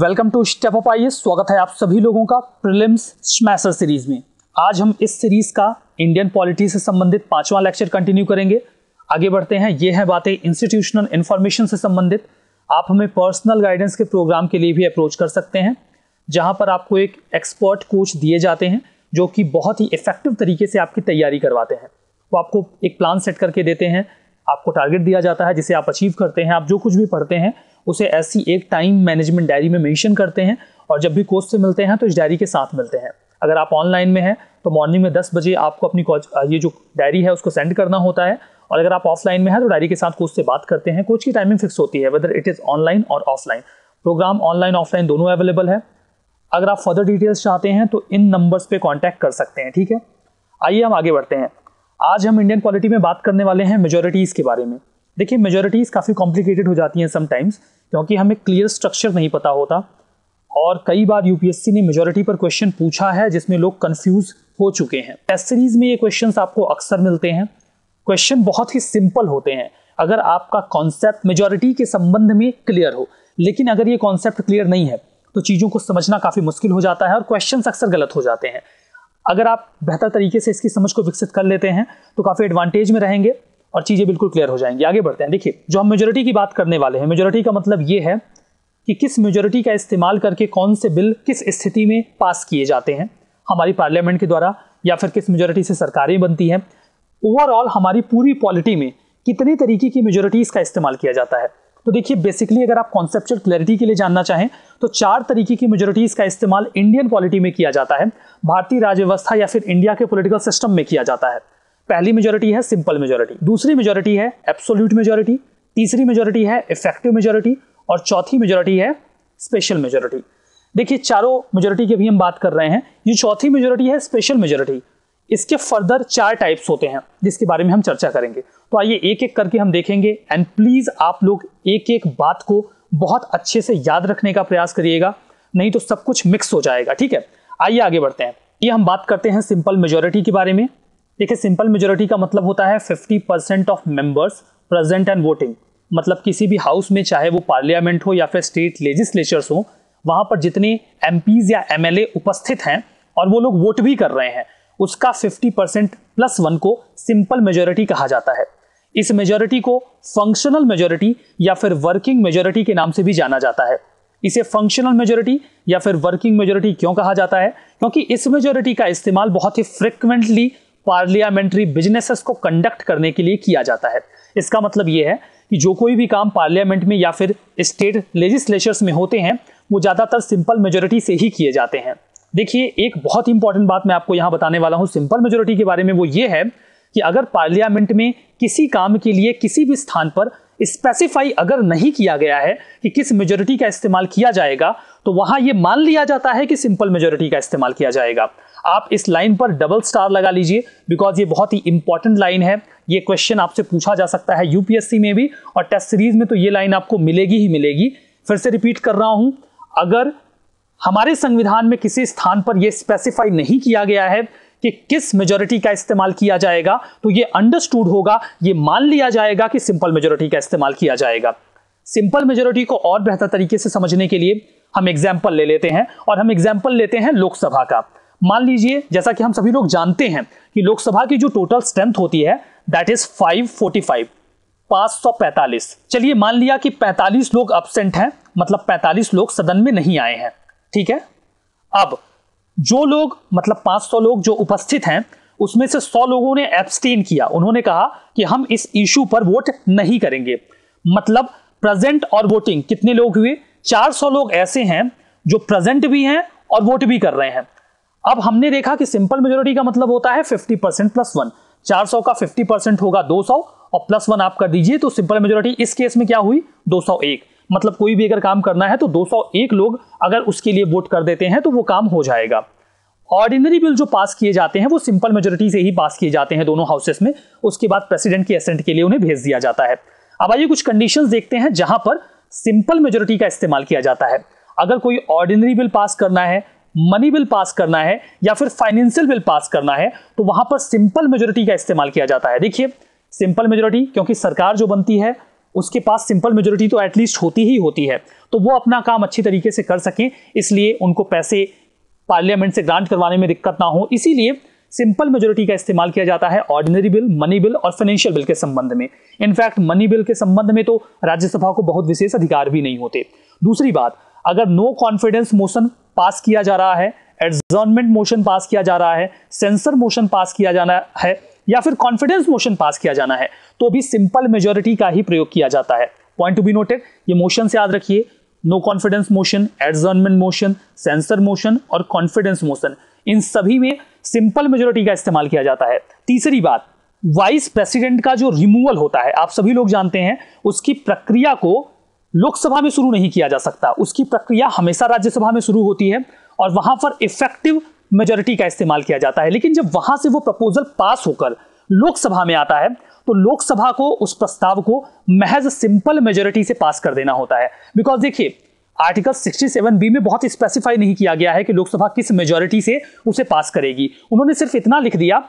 welcome to step up आइए स्वागत है आप सभी लोगों का प्रिलिम्स स्मैशर सीरीज में आज हम इस सीरीज का इंडियन पॉलिटी से संबंधित पांचवा लेक्चर कंटिन्यू करेंगे आगे बढ़ते हैं ये है बातें इंस्टीट्यूशनल इन्फॉर्मेशन से संबंधित आप हमें पर्सनल गाइडेंस के प्रोग्राम के लिए भी अप्रोच कर सकते हैं जहाँ पर आपको एक एक्सपर्ट कोच दिए जाते हैं जो कि बहुत ही इफेक्टिव तरीके से आपकी तैयारी करवाते हैं वो आपको एक प्लान सेट करके देते हैं आपको टारगेट दिया जाता है जिसे आप अचीव करते हैं आप जो कुछ भी पढ़ते हैं उसे ऐसी एक टाइम मैनेजमेंट डायरी में मेंशन करते हैं और जब भी कोच से मिलते हैं तो इस डायरी के साथ मिलते हैं अगर आप ऑनलाइन में हैं तो मॉर्निंग में दस बजे आपको अपनी कोच ये जो डायरी है उसको सेंड करना होता है और अगर आप ऑफलाइन में हैं तो डायरी के साथ कोच से बात करते हैं कोच की टाइमिंग फिक्स होती है वेदर इट इज़ ऑनलाइन और ऑफलाइन प्रोग्राम ऑनलाइन ऑफलाइन दोनों अवेलेबल है अगर आप फर्दर डिटेल्स चाहते हैं तो इन नंबर्स पे कांटेक्ट कर सकते हैं ठीक है आइए हम आगे बढ़ते हैं आज हम इंडियन क्वालिटी में बात करने वाले हैं मेजोरिटीज़ के बारे में देखिए मेजोरिटीज़ काफ़ी कॉम्प्लिकेटेड हो जाती हैं समटाइम्स क्योंकि हमें क्लियर स्ट्रक्चर नहीं पता होता और कई बार यूपीएससी ने मेजोरिटी पर क्वेश्चन पूछा है जिसमें लोग कंफ्यूज हो चुके हैं टेस्ट सीरीज में ये क्वेश्चन आपको अक्सर मिलते हैं क्वेश्चन बहुत ही सिंपल होते हैं अगर आपका कॉन्सेप्ट मेजोरिटी के संबंध में क्लियर हो लेकिन अगर ये कॉन्सेप्ट क्लियर नहीं है तो चीज़ों को समझना काफ़ी मुश्किल हो जाता है और क्वेश्चन अक्सर गलत हो जाते हैं अगर आप बेहतर तरीके से इसकी समझ को विकसित कर लेते हैं तो काफ़ी एडवांटेज में रहेंगे और चीज़ें बिल्कुल क्लियर हो जाएंगी आगे बढ़ते हैं देखिए जो हम मेजोरिटी की बात करने वाले हैं मेजोरिटी का मतलब ये है कि किस मेजोरिटी का इस्तेमाल करके कौन से बिल किस स्थिति में पास किए जाते हैं हमारी पार्लियामेंट के द्वारा या फिर किस मेजोरिटी से सरकारें बनती हैं ओवरऑल हमारी पूरी पॉलिटी में कितने तरीके की मेजोरिटीज़ का इस्तेमाल किया जाता है तो देखिए बेसिकली अगर आप कॉन्सेप्चुअल क्लैरिटी के लिए जानना चाहें तो चार तरीके की मेजोरिटीज़ का इस्तेमाल इंडियन पॉलिटी में किया जाता है भारतीय राज्य व्यवस्था या फिर इंडिया के पॉलिटिकल सिस्टम में किया जाता है पहली मेजोरिटी है सिंपल मेजोरिटी दूसरी मेजोरिटी है एब्सोल्यूट मेजोरिटी तीसरी मेजोरिटी है इफेक्टिव मेजोरिटी और चौथी मेजोरिटी है स्पेशल मेजोरिटी देखिए चारों मेजोरिटी की भी हम बात कर रहे हैं ये चौथी मेजोरिटी है स्पेशल मेजोरिटी इसके फर्दर चार टाइप्स होते हैं जिसके बारे में हम चर्चा करेंगे तो आइए एक एक करके हम देखेंगे एंड प्लीज़ आप लोग एक एक बात को बहुत अच्छे से याद रखने का प्रयास करिएगा नहीं तो सब कुछ मिक्स हो जाएगा ठीक है आइए आगे बढ़ते हैं ये हम बात करते हैं सिंपल मेजोरिटी के बारे में देखिए सिंपल मेजोरिटी का मतलब होता है 50 percent of members present and voting मतलब किसी भी हाउस में चाहे वो पार्लियामेंट हो या फिर स्टेट लेजिस्लेचर्स हो वहाँ पर जितने एम या एम उपस्थित हैं और वो लोग वोट भी कर रहे हैं उसका 50 परसेंट प्लस वन को सिंपल मेजोरिटी कहा जाता है इस मेजोरिटी को फंक्शनल मेजोरिटी या फिर वर्किंग मेजोरिटी के नाम से भी जाना जाता है इसे फंक्शनल मेजोरिटी या फिर वर्किंग मेजोरिटी क्यों कहा जाता है क्योंकि इस मेजोरिटी का इस्तेमाल बहुत ही फ्रिक्वेंटली पार्लियामेंट्री बिजनेसेस को कंडक्ट करने के लिए किया जाता है इसका मतलब ये है कि जो कोई भी काम पार्लियामेंट में या फिर स्टेट लेजिस्लेचर्स में होते हैं वो ज़्यादातर सिंपल मेजोरिटी से ही किए जाते हैं देखिए एक बहुत इंपॉर्टेंट बात मैं आपको यहाँ बताने वाला हूँ सिंपल मेजोरिटी के बारे में वो ये है कि अगर पार्लियामेंट में किसी काम के लिए किसी भी स्थान पर स्पेसिफाई अगर नहीं किया गया है कि किस मेजोरिटी का इस्तेमाल किया जाएगा तो वहां ये मान लिया जाता है कि सिंपल मेजोरिटी का इस्तेमाल किया जाएगा आप इस लाइन पर डबल स्टार लगा लीजिए बिकॉज ये बहुत ही इंपॉर्टेंट लाइन है ये क्वेश्चन आपसे पूछा जा सकता है यूपीएससी में भी और टेस्ट सीरीज में तो ये लाइन आपको मिलेगी ही मिलेगी फिर से रिपीट कर रहा हूं अगर हमारे संविधान में किसी स्थान पर यह स्पेसिफाई नहीं किया गया है कि किस मेजोरिटी का इस्तेमाल किया जाएगा तो यह अंडरस्टूड होगा यह मान लिया जाएगा कि सिंपल मेजोरिटी का इस्तेमाल किया जाएगा सिंपल मेजोरिटी को और बेहतर तरीके से समझने के लिए हम एग्जाम्पल ले लेते हैं और हम एग्जाम्पल लेते हैं लोकसभा का मान लीजिए जैसा कि हम सभी लोग जानते हैं कि लोकसभा की जो टोटल स्ट्रेंथ होती है दैट इज 545 545 चलिए मान लिया कि 45 लोग अपसेंट हैं मतलब 45 लोग सदन में नहीं आए हैं ठीक है अब जो लोग मतलब 500 लोग जो उपस्थित हैं उसमें से 100 लोगों ने एब्सटेन किया उन्होंने कहा कि हम इस इशू पर वोट नहीं करेंगे मतलब प्रेजेंट और वोटिंग कितने लोग हुए 400 लोग ऐसे हैं जो प्रेजेंट भी हैं और वोट भी कर रहे हैं अब हमने देखा कि सिंपल मेजोरिटी का मतलब होता है 50 परसेंट प्लस वन चार सौ का 50 परसेंट होगा 200 और प्लस वन आप कर दीजिए तो सिंपल मेजोरिटी इस केस में क्या हुई 201 मतलब कोई भी अगर काम करना है तो 201 लोग अगर उसके लिए वोट कर देते हैं तो वो काम हो जाएगा ऑर्डिनरी बिल जो पास किए जाते हैं वो सिंपल मेजोरिटी से ही पास किए जाते हैं दोनों हाउसेस में उसके बाद प्रेसिडेंट के असेंट के लिए उन्हें भेज दिया जाता है अब आइए कुछ कंडीशन देखते हैं जहां पर सिंपल मेजोरिटी का इस्तेमाल किया जाता है अगर कोई ऑर्डिनरी बिल पास करना है मनी बिल पास करना है या फिर फाइनेंशियल बिल पास करना है तो वहां पर सिंपल मेजोरिटी का इस्तेमाल किया जाता है देखिए सिंपल मेजोरिटी क्योंकि सरकार जो बनती है उसके पास सिंपल मेजोरिटी तो एटलीस्ट होती ही होती है तो वो अपना काम अच्छी तरीके से कर सकें इसलिए उनको पैसे पार्लियामेंट से ग्रांट करवाने में दिक्कत ना हो इसीलिए सिंपल मेजोरिटी का इस्तेमाल किया जाता है ऑर्डिनरी बिल मनी बिल और फाइनेंशियल बिल के संबंध में इनफैक्ट मनी बिल के संबंध में तो राज्यसभा को बहुत विशेष अधिकार भी नहीं होते दूसरी बात अगर नो कॉन्फिडेंस मोशन पास किया जा रहा है एडजॉर्नमेंट मोशन पास किया जा रहा है सेंसर मोशन पास किया जाना है या फिर कॉन्फिडेंस मोशन पास किया जाना है तो भी सिंपल मेजोरिटी का ही प्रयोग किया जाता है पॉइंट टू बी नोटेड ये मोशन से याद रखिए no confidence motion adjournment motion censor motion और कॉन्फिडेंस मोशन इन सभी में सिंपल मेजोरिटी का इस्तेमाल किया जाता है तीसरी बात वाइस प्रेसिडेंट का जो रिमूवल होता है आप सभी लोग जानते हैं उसकी प्रक्रिया को लोकसभा में शुरू नहीं किया जा सकता उसकी प्रक्रिया हमेशा राज्यसभा में शुरू होती है और वहां पर इफेक्टिव मेजोरिटी का इस्तेमाल किया जाता है लेकिन जब वहां से वो प्रपोजल पास होकर लोकसभा में आता है तो लोकसभा को उस प्रस्ताव को महज सिंपल मेजोरिटी से पास कर देना होता है बिकॉज देखिए आर्टिकल 67 बी में बहुत स्पेसिफाई नहीं किया गया है कि लोकसभा किस मेजोरिटी से उसे पास करेगी उन्होंने सिर्फ इतना लिख दिया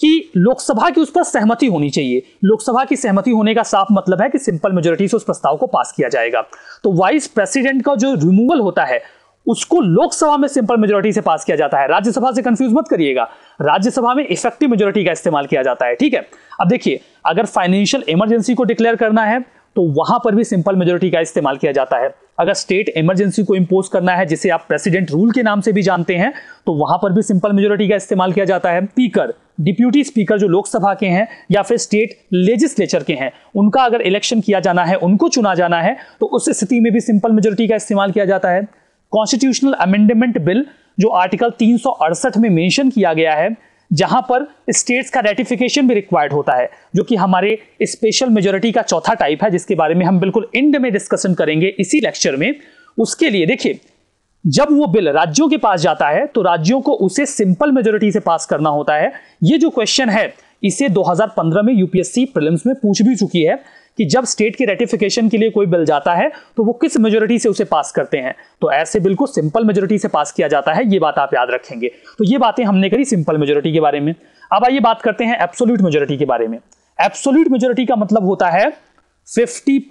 कि लोकसभा की उस पर सहमति होनी चाहिए लोकसभा की सहमति होने का साफ मतलब है कि सिंपल मेजोरिटी से उस प्रस्ताव को पास किया जाएगा तो वाइस प्रेसिडेंट का जो रिमूवल होता है उसको लोकसभा में सिंपल मेजोरिटी से पास किया जाता है राज्यसभा से कंफ्यूज मत करिएगा राज्यसभा में इफेक्टिव मेजोरिटी का इस्तेमाल किया जाता है ठीक है अब देखिए अगर फाइनेंशियल इमरजेंसी को डिक्लेयर करना है तो वहां पर भी सिंपल मेजोरिटी का इस्तेमाल किया जाता है अगर स्टेट इमरजेंसी को इम्पोज करना है जिसे आप प्रेसिडेंट रूल के नाम से भी जानते हैं तो वहां पर भी सिंपल मेजोरिटी का इस्तेमाल किया जाता है स्पीकर डिप्यूटी स्पीकर जो लोकसभा के हैं या फिर स्टेट लेजिस्लेचर के हैं उनका अगर इलेक्शन किया जाना है उनको चुना जाना है तो उस स्थिति में भी सिंपल मेजोरिटी का इस्तेमाल किया जाता है कॉन्स्टिट्यूशनल अमेंडमेंट बिल जो आर्टिकल तीन में मेंशन किया गया है जहां पर स्टेट्स का रेटिफिकेशन भी रिक्वायर्ड होता है जो कि हमारे स्पेशल मेजोरिटी का चौथा टाइप है जिसके बारे में हम बिल्कुल एंड में डिस्कशन करेंगे इसी लेक्चर में उसके लिए देखिए जब वो बिल राज्यों के पास जाता है तो राज्यों को उसे सिंपल मेजोरिटी से पास करना होता है ये जो क्वेश्चन है इसे 2015 में यूपीएससी प्रिलिम्स में पूछ भी चुकी है कि जब स्टेट के रेटिफिकेशन के लिए कोई बिल जाता है तो वो किस मेजोरिटी से उसे पास करते हैं तो ऐसे बिल को सिंपल मेजोरिटी से पास किया जाता है ये बात आप याद रखेंगे तो ये बातें हमने करी सिंपल मेजोरिटी के बारे में अब आइए बात करते हैं एब्सोल्यूट मेजोरिटी के बारे में एब्सोल्यूट मेजोरिटी का मतलब होता है fifty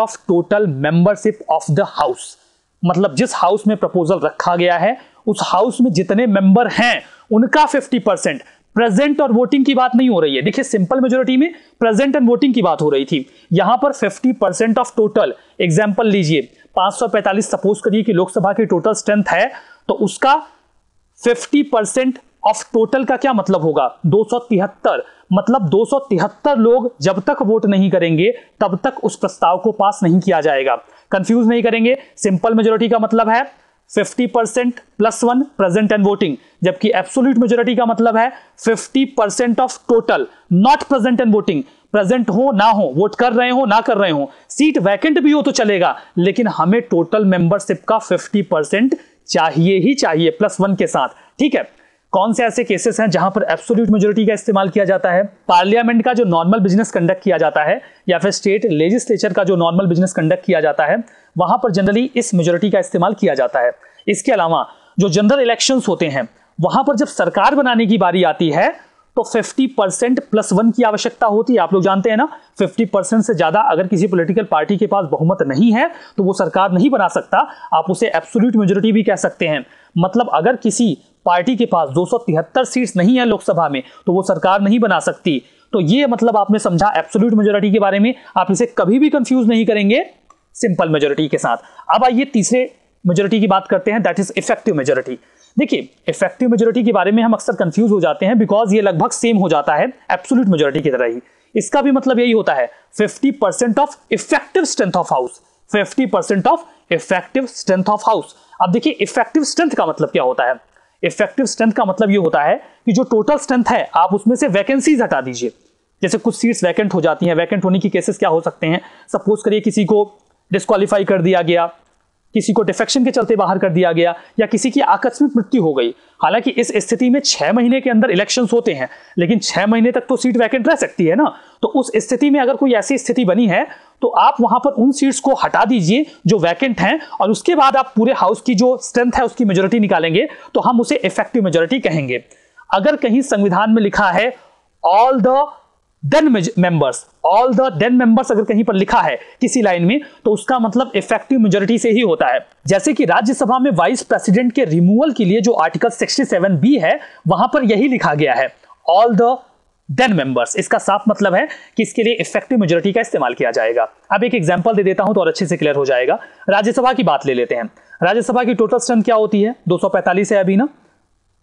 of total membership of the house मतलब जिस हाउस में प्रपोजल रखा गया है उस हाउस में जितने मेंबर हैं उनका 50 परसेंट प्रेजेंट और वोटिंग की बात नहीं हो रही है देखिए सिंपल मेजोरिटी में प्रेजेंट एंड वोटिंग की बात हो रही थी यहां पर 50 परसेंट ऑफ टोटल एग्जाम्पल लीजिए 545 सपोज करिए कि लोकसभा की टोटल स्ट्रेंथ है तो उसका 50 परसेंट ऑफ टोटल का क्या मतलब होगा दो मतलब दो लोग जब तक वोट नहीं करेंगे तब तक उस प्रस्ताव को पास नहीं किया जाएगा कंफ्यूज नहीं करेंगे सिंपल मेजोरिटी का मतलब है 50 percent plus one present and voting जबकि एब्सोल्यूट मेजोरिटी का मतलब है 50 percent of total not present and voting present हो ना हो वोट कर रहे हो ना कर रहे हो सीट वैकेंट भी हो तो चलेगा लेकिन हमें टोटल मेंबरशिप का 50 परसेंट चाहिए ही चाहिए प्लस वन के साथ ठीक है कौन से ऐसे केसेस हैं जहां पर एब्सोल्यूट मेजोरिटी का इस्तेमाल किया जाता है पार्लियामेंट का जो नॉर्मल बिजनेस कंडक्ट किया जाता है या फिर स्टेट लेजिस्लेचर का जो नॉर्मल बिजनेस कंडक्ट किया जाता है वहां पर जनरली इस मेजोरिटी का इस्तेमाल किया जाता है इसके अलावा जो जनरल इलेक्शन होते हैं वहां पर जब सरकार बनाने की बारी आती है तो 50 परसेंट प्लस वन की आवश्यकता होती है आप लोग जानते हैं ना 50 परसेंट से ज्यादा अगर किसी पॉलिटिकल पार्टी के पास बहुमत नहीं है तो वो सरकार नहीं बना सकता आप उसे एब्सोल्यूट मेजोरिटी भी कह सकते हैं मतलब अगर किसी पार्टी के पास दो सीट्स नहीं है लोकसभा में तो वो सरकार नहीं बना सकती तो ये मतलब आपने समझा एब्सोल्यूट मेजोरिटी के बारे में आप इसे कभी भी कंफ्यूज नहीं करेंगे सिंपल मेजोरिटी के साथ अब आइए तीसरे मेजोरिटी की बात करते हैं दैट इज इफेक्टिव मेजोरिटी देखिए इफेक्टिव मेजोरिटी के बारे में हम अक्सर कंफ्यूज हो जाते हैं बिकॉज ये लगभग सेम हो जाता है एब्सोल्यूट मेजोरिटी की तरह ही इसका भी मतलब यही होता है 50% percent of effective strength of house 50% percent of effective strength of house अब देखिए इफेक्टिव स्ट्रेंथ का मतलब क्या होता है इफेक्टिव स्ट्रेंथ का मतलब ये होता है कि जो टोटल स्ट्रेंथ है आप उसमें से वैकेंसीज हटा दीजिए जैसे कुछ सीट्स वैकेंट हो जाती हैं वैकेंट होने की केसेस क्या हो सकते हैं सपोज करिए किसी को डिस्कालीफाई कर दिया गया किसी को डिफेक्शन के चलते बाहर कर दिया गया या किसी की आकस्मिक मृत्यु हो गई हालांकि इस स्थिति में छह महीने के अंदर इलेक्शन होते हैं लेकिन छह महीने तक तो सीट वैकेंट रह सकती है ना तो उस स्थिति में अगर कोई ऐसी स्थिति बनी है तो आप वहां पर उन सीट्स को हटा दीजिए जो वैकेंट हैं और उसके बाद आप पूरे हाउस की जो स्ट्रेंथ है उसकी मेजोरिटी निकालेंगे तो हम उसे इफेक्टिव मेजोरिटी कहेंगे अगर कहीं संविधान में लिखा है all the then members all the then members अगर कहीं पर लिखा है किसी लाइन में तो उसका मतलब इफेक्टिव मेजोरिटी से ही होता है जैसे कि राज्यसभा में वाइस प्रेसिडेंट के रिमूवल के लिए जो आर्टिकल 67 बी है वहां पर यही लिखा गया है ऑल द देन मेंबर्स इसका साफ मतलब है कि इसके लिए इफेक्टिव मेजोरिटी का इस्तेमाल किया जाएगा अब एक एग्जाम्पल दे देता हूं तो और अच्छे से क्लियर हो जाएगा राज्यसभा की बात ले लेते हैं राज्यसभा की टोटल स्ट्रेंथ क्या होती है 245 है अभी ना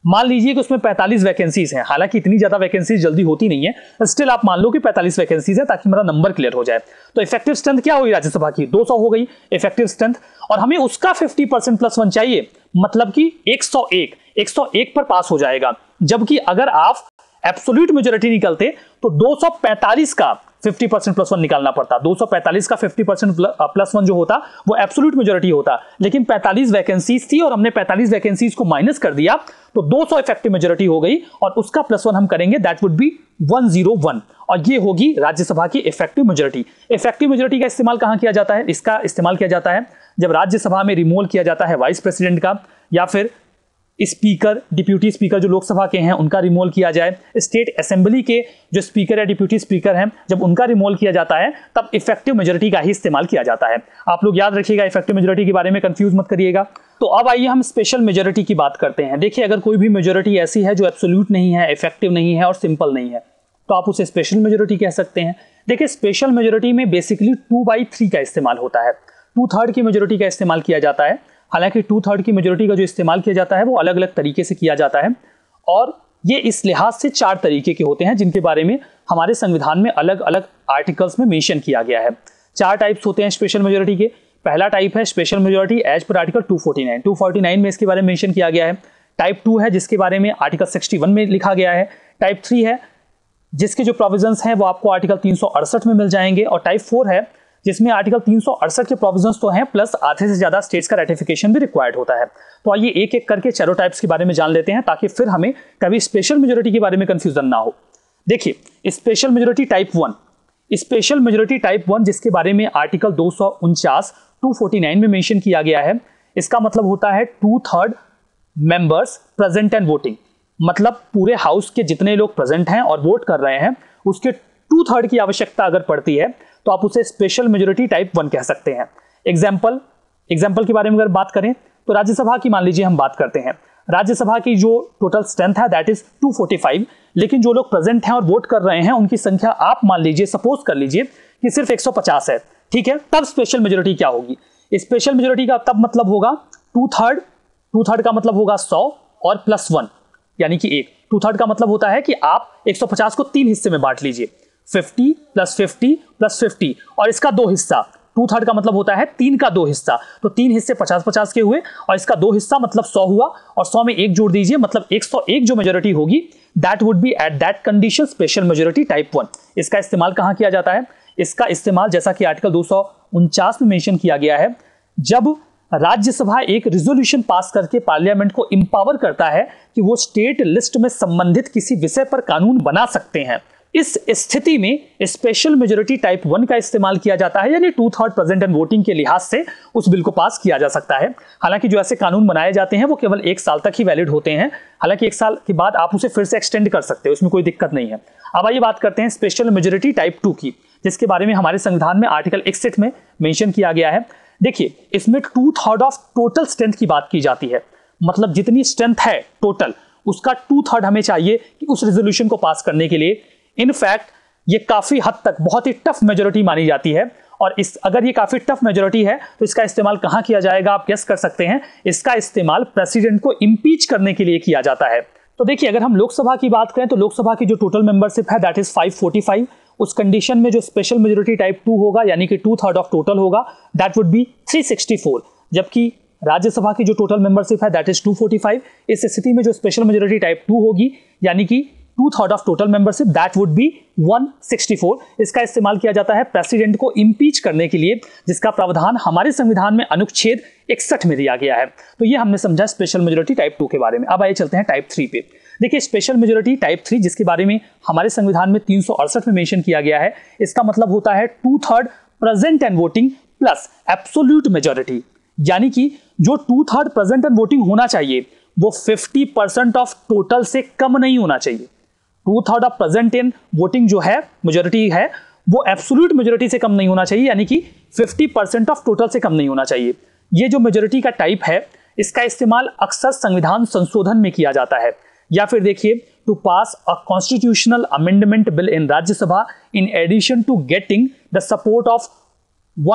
मान लीजिए कि उसमें 45 वैकेंसीज हैं हालांकि इतनी ज्यादा वैकेंसीज जल्दी होती नहीं है स्टिल आप मान लो कि 45 वैकेंसीज है ताकि मेरा नंबर क्लियर हो जाए तो इफेक्टिव स्ट्रेंथ क्या हुई राज्यसभा की 200 हो गई इफेक्टिव स्ट्रेंथ और हमें उसका 50 परसेंट प्लस वन चाहिए मतलब कि 101 101 पर पास हो जाएगा जबकि अगर आप एब्सोल्यूट मेजोरिटी निकलते तो दो का फिफ्टी परसेंट प्लस वन निकालना पड़ता दो सौ का 50 परसेंट प्लस वन uh, जो होता वो एब्सोल्यूट मेजोरिटी होता लेकिन 45 वैकेंसीज थी और हमने 45 वैकेंसीज को माइनस कर दिया तो दो सौ इफेक्टिव मेजोरिटी हो गई और उसका प्लस वन हम करेंगे दैट वुड बी 101 और ये होगी राज्यसभा की इफेक्टिव मेजोरिटी इफेक्टिव मेजोरिटी का इस्तेमाल कहाँ किया जाता है इसका इस्तेमाल किया जाता है जब राज्यसभा में रिमूवल किया जाता है वाइस प्रेसिडेंट का या फिर स्पीकर डिप्यूटी स्पीकर जो लोकसभा के हैं उनका रिमोल किया जाए स्टेट असेंबली के जो स्पीकर या डिप्यूटी स्पीकर हैं जब उनका रिमोल किया जाता है तब इफेक्टिव मेजोरिटी का ही इस्तेमाल किया जाता है आप लोग याद रखिएगा इफेक्टिव मेजोरिटी के बारे में कंफ्यूज मत करिएगा तो अब आइए हम स्पेशल मेजोरिटी की बात करते हैं देखिए अगर कोई भी मेजोरिटी ऐसी है जो एब्सोल्यूट नहीं है इफेक्टिव नहीं है और सिंपल नहीं है तो आप उसे स्पेशल मेजोरिटी कह सकते हैं देखिए स्पेशल मेजोरिटी में बेसिकली टू बाई थ्री का इस्तेमाल होता है टू थर्ड की मेजोरिटी का इस्तेमाल किया जाता है हालांकि टू थर्ड की मेजोरिटी का जो इस्तेमाल किया जाता है वो अलग अलग तरीके से किया जाता है और ये इस लिहाज से चार तरीके के होते हैं जिनके बारे में हमारे संविधान में अलग अलग आर्टिकल्स में मेंशन किया गया है चार टाइप्स होते हैं स्पेशल मेजोरिटी के पहला टाइप है special majority as per article 249 249 में इसके बारे में मेंशन किया गया है टाइप टू है जिसके बारे में आर्टिकल 61 में लिखा गया है टाइप थ्री है जिसके जो प्रोविजंस हैं वो आपको आर्टिकल तीन में मिल जाएंगे और टाइप फोर है जिसमें आर्टिकल तीन के प्रोविजन तो हैं प्लस आधे से ज्यादा स्टेट्स का रेटिफिकेशन भी रिक्वायर्ड होता है तो आइए एक एक करके चारों टाइप्स के बारे में जान लेते हैं ताकि फिर हमें कभी स्पेशल मेजोरिटी के बारे में कंफ्यूजन ना हो देखिए special majority type one special majority type one जिसके बारे में आर्टिकल दो सौ उनचास टू फोर्टी नाइन में मैंशन किया गया है इसका मतलब होता है two third members present and voting मतलब पूरे हाउस के जितने लोग प्रेजेंट हैं और वोट कर रहे हैं उसके टू थर्ड की आवश्यकता अगर पड़ती है तो आप उसे स्पेशल मेजोरिटी टाइप वन कह सकते हैं एग्जाम्पल एग्जाम्पल के बारे में अगर बात करें तो राज्यसभा की मान लीजिए हम बात करते हैं राज्यसभा की जो टोटल स्ट्रेंथ है दैट इज 245 लेकिन जो लोग प्रेजेंट हैं और वोट कर रहे हैं उनकी संख्या आप मान लीजिए सपोज कर लीजिए कि सिर्फ 150 है ठीक है तब स्पेशल मेजोरिटी क्या होगी स्पेशल मेजोरिटी का तब मतलब होगा टू थर्ड टू थर्ड का मतलब होगा सौ और प्लस वन यानी कि एक टू थर्ड का मतलब होता है कि आप 150 को तीन हिस्से में बांट लीजिए 50 प्लस 50 प्लस 50 और इसका दो हिस्सा टू थर्ड का मतलब होता है तीन का दो हिस्सा तो तीन हिस्से पचास पचास के हुए और इसका दो हिस्सा मतलब सौ हुआ और सौ में एक जोड़ दीजिए मतलब एक सौ एक जो मेजोरिटी होगी that would be at that condition special majority type one इसका इस्तेमाल कहाँ किया जाता है इसका इस्तेमाल जैसा कि आर्टिकल दो में मैंशन किया गया है जब राज्यसभा एक रिजोल्यूशन पास करके पार्लियामेंट को इम्पावर करता है कि वो स्टेट लिस्ट में संबंधित किसी विषय पर कानून बना सकते हैं इस स्थिति में स्पेशल मेजोरिटी टाइप वन का इस्तेमाल किया जाता है यानी two third present and voting के लिहाज से उस बिल को पास किया जा सकता है हालांकि जो ऐसे कानून बनाए जाते हैं वो केवल एक साल तक ही वैलिड होते हैं हालांकि एक साल के बाद आप उसे फिर से एक्सटेंड कर सकते हैं उसमें कोई दिक्कत नहीं है अब आइए बात करते हैं स्पेशल मेजोरिटी टाइप टू की जिसके बारे में हमारे संविधान में आर्टिकल इकसठ में मैंशन किया गया है देखिए इसमें two third of total strength की बात की जाती है मतलब जितनी स्ट्रेंथ है टोटल उसका टू थर्ड हमें चाहिए कि उस रेजोल्यूशन को पास करने के लिए इनफैक्ट ये काफ़ी हद तक बहुत ही टफ मेजोरिटी मानी जाती है और इस अगर ये काफ़ी टफ मेजोरिटी है तो इसका इस्तेमाल कहां किया जाएगा आप गेस कर सकते हैं इसका इस्तेमाल प्रेसिडेंट को इम्पीच करने के लिए किया जाता है तो देखिए अगर हम लोकसभा की बात करें तो लोकसभा की जो टोटल मेंबरशिप है दैट इज़ 545 उस कंडीशन में जो स्पेशल मेजोरिटी टाइप टू होगा यानी कि टू थर्ड ऑफ टोटल होगा दैट वुड बी 364 जबकि राज्यसभा की जो टोटल मेंबरशिप है दैट इज 245 इस स्थिति में जो स्पेशल मेजोरिटी टाइप टू होगी यानी कि two third of total membership that would be 164 इसका इस्तेमाल किया जाता है प्रेसिडेंट को इम्पीच करने के लिए जिसका प्रावधान हमारे संविधान में अनुच्छेद इकसठ में दिया गया है तो ये हमने समझा स्पेशल मेजोरिटी टाइप टू के बारे में अब आइए चलते हैं टाइप थ्री पे देखिए स्पेशल मेजोरिटी टाइप थ्री जिसके बारे में हमारे संविधान में तीन में मेंशन किया गया है इसका मतलब होता है two third present and voting plus absolute majority यानी कि जो two third present and voting होना चाहिए वो 50 परसेंट ऑफ टोटल से कम नहीं होना चाहिए two third of present and voting जो है मेजोरिटी है वो एब्सोल्यूट मेजोरिटी से कम नहीं होना चाहिए यानी कि 50 परसेंट ऑफ टोटल से कम नहीं होना चाहिए ये जो मेजोरिटी का टाइप है इसका इस्तेमाल अक्सर संविधान संशोधन में किया जाता है या फिर देखिए to pass a constitutional amendment bill in Rajya Sabha in addition to getting the support of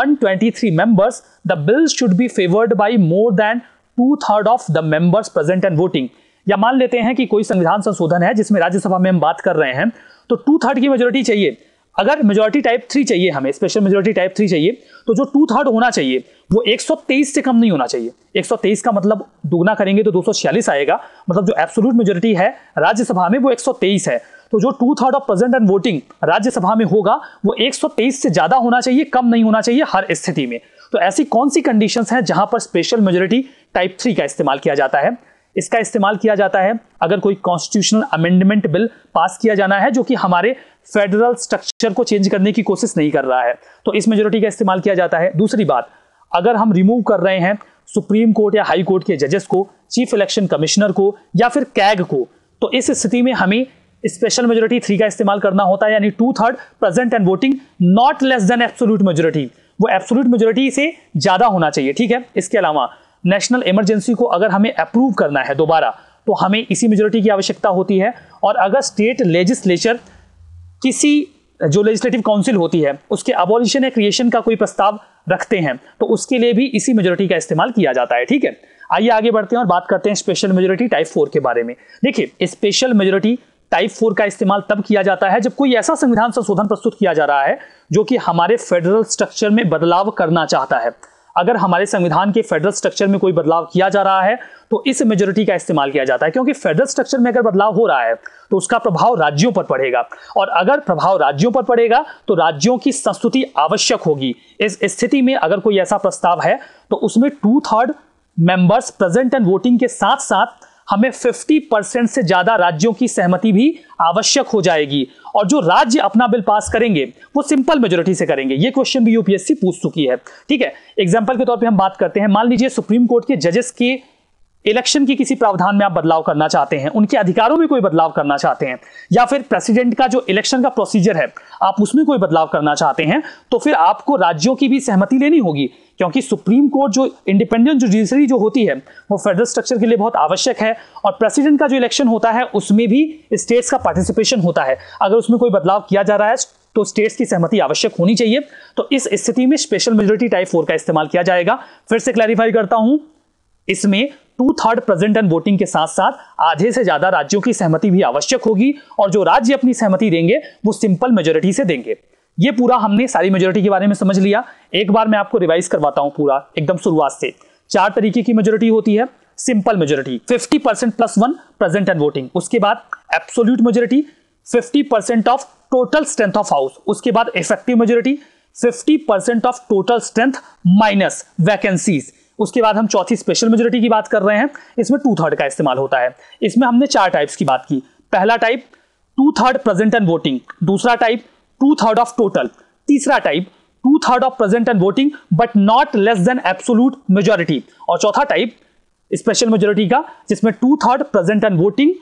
123 members the bill should be favored by more than two third of the members present and voting या मान लेते हैं कि कोई संविधान संशोधन है जिसमें राज्यसभा में हम बात कर रहे हैं तो टू थर्ड की मेजोरिटी चाहिए अगर मेजोरिटी टाइप थ्री चाहिए हमें स्पेशल मेजोरिटी टाइप थ्री चाहिए तो जो टू थर्ड होना चाहिए वो 123 से कम नहीं होना चाहिए 123 का मतलब दुगना करेंगे तो 246 आएगा मतलब जो एब्सोलूट मेजोरिटी है राज्यसभा में वो 123 है तो जो two third of present and voting Rajya Sabha में होगा वो 123 से ज्यादा होना चाहिए कम नहीं होना चाहिए हर स्थिति में तो ऐसी कौन सी कंडीशंस हैं जहां पर स्पेशल मेजोरिटी टाइप थ्री का इस्तेमाल किया जाता है इसका इस्तेमाल किया जाता है अगर कोई कॉन्स्टिट्यूशनल अमेंडमेंट बिल पास किया जाना है जो कि हमारे फेडरल स्ट्रक्चर को चेंज करने की कोशिश नहीं कर रहा है तो इस मेजोरिटी का इस्तेमाल किया जाता है दूसरी बात अगर हम रिमूव कर रहे हैं सुप्रीम कोर्ट या हाई कोर्ट के जजेस को चीफ इलेक्शन कमिश्नर को या फिर कैग को तो इस स्थिति में हमें स्पेशल मेजोरिटी थ्री का इस्तेमाल करना होता है यानी two third present and voting not less than absolute majority वो एब्सोल्यूट मेजोरिटी से ज्यादा होना चाहिए ठीक है इसके अलावा नेशनल इमरजेंसी को अगर हमें अप्रूव करना है दोबारा तो हमें इसी मेजोरिटी की आवश्यकता होती है और अगर स्टेट लेजिस्लेचर किसी जो लेजिस्लेटिव काउंसिल होती है उसके अबोलिशन या क्रिएशन का कोई प्रस्ताव रखते हैं तो उसके लिए भी इसी मेजोरिटी का इस्तेमाल किया जाता है ठीक है आइए आगे बढ़ते हैं और बात करते हैं स्पेशल मेजोरिटी टाइप फोर के बारे में देखिए स्पेशल मेजोरिटी टाइप फोर का इस्तेमाल तब किया जाता है जब कोई ऐसा संविधान संशोधन प्रस्तुत किया जा रहा है जो कि हमारे फेडरल स्ट्रक्चर में बदलाव करना चाहता है अगर हमारे संविधान के फेडरल स्ट्रक्चर में कोई बदलाव किया जा रहा है तो इस मेजोरिटी का इस्तेमाल किया जाता है क्योंकि फेडरल स्ट्रक्चर में अगर बदलाव हो रहा है तो उसका प्रभाव राज्यों पर पड़ेगा और अगर प्रभाव राज्यों पर पड़ेगा तो राज्यों की संस्तुति आवश्यक होगी इस स्थिति में अगर कोई ऐसा प्रस्ताव है तो उसमें two third members present and voting के साथ साथ हमें 50 परसेंट से ज्यादा राज्यों की सहमति भी आवश्यक हो जाएगी और जो राज्य अपना बिल पास करेंगे वो सिंपल मेजोरिटी से करेंगे ये क्वेश्चन भी यूपीएससी पूछ चुकी है ठीक है एग्जाम्पल के तौर पर हम बात करते हैं मान लीजिए सुप्रीम कोर्ट के जजेस के इलेक्शन की किसी प्रावधान में आप बदलाव करना चाहते हैं उनके अधिकारों में कोई बदलाव करना चाहते हैं या फिर प्रेसिडेंट का जो इलेक्शन का प्रोसीजर है आप उसमें कोई बदलाव करना चाहते हैं तो फिर आपको राज्यों की भी सहमति लेनी होगी क्योंकि सुप्रीम कोर्ट जो इंडिपेंडेंट जुडिशरी जो होती है वो फेडरल स्ट्रक्चर के लिए बहुत आवश्यक है और प्रेसिडेंट का जो इलेक्शन होता है उसमें भी स्टेट्स का पार्टिसिपेशन होता है अगर उसमें कोई बदलाव किया जा रहा है तो स्टेट्स की सहमति आवश्यक होनी चाहिए तो इस स्थिति में स्पेशल मेजोरिटी टाइप फोर का इस्तेमाल किया जाएगा फिर से क्लैरिफाई करता हूं इसमें two third present and voting के साथ साथ आधे से ज्यादा राज्यों की सहमति भी आवश्यक होगी और जो राज्य अपनी सहमति देंगे वो सिंपल मेजोरिटी से देंगे ये पूरा हमने सारी मेजोरिटी के बारे में समझ लिया एक बार मैं आपको रिवाइज करवाता हूं पूरा एकदम शुरुआत से चार तरीके की मेजोरिटी होती है simple majority 50 percent plus one present and voting उसके बाद absolute majority 50 percent of total strength of house उसके बाद effective majority 50 percent of total strength minus vacancies उसके बाद हम चौथी स्पेशल मेजोरिटी की बात कर रहे हैं इसमें टू थर्ड का इस्तेमाल होता है इसमें हमने चार टाइप्स की बात की पहला type two third present and voting दूसरा type two third of total तीसरा type two third of present and voting but not less than absolute majority और चौथा टाइप स्पेशल मेजोरिटी का जिसमें two third present and voting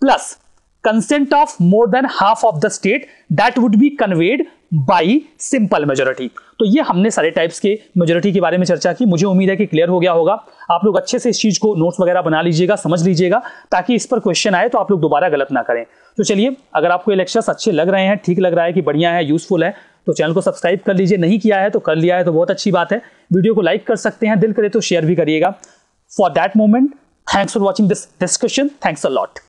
plus consent of more than half of the state that would be conveyed by simple majority तो ये हमने सारे types के majority के बारे में चर्चा की मुझे उम्मीद है कि क्लियर हो गया होगा आप लोग अच्छे से इस चीज़ को नोट्स वगैरह बना लीजिएगा समझ लीजिएगा ताकि इस पर क्वेश्चन आए तो आप लोग दोबारा गलत ना करें तो चलिए अगर आपको ये लेक्चर्स अच्छे लग रहे हैं ठीक लग रहा है कि बढ़िया है यूजफुल है तो चैनल को सब्सक्राइब कर लीजिए नहीं किया है तो कर लिया है तो बहुत अच्छी बात है वीडियो को लाइक कर सकते हैं दिल करे तो शेयर भी करिएगा for that moment thanks for watching this discussion thanks a lot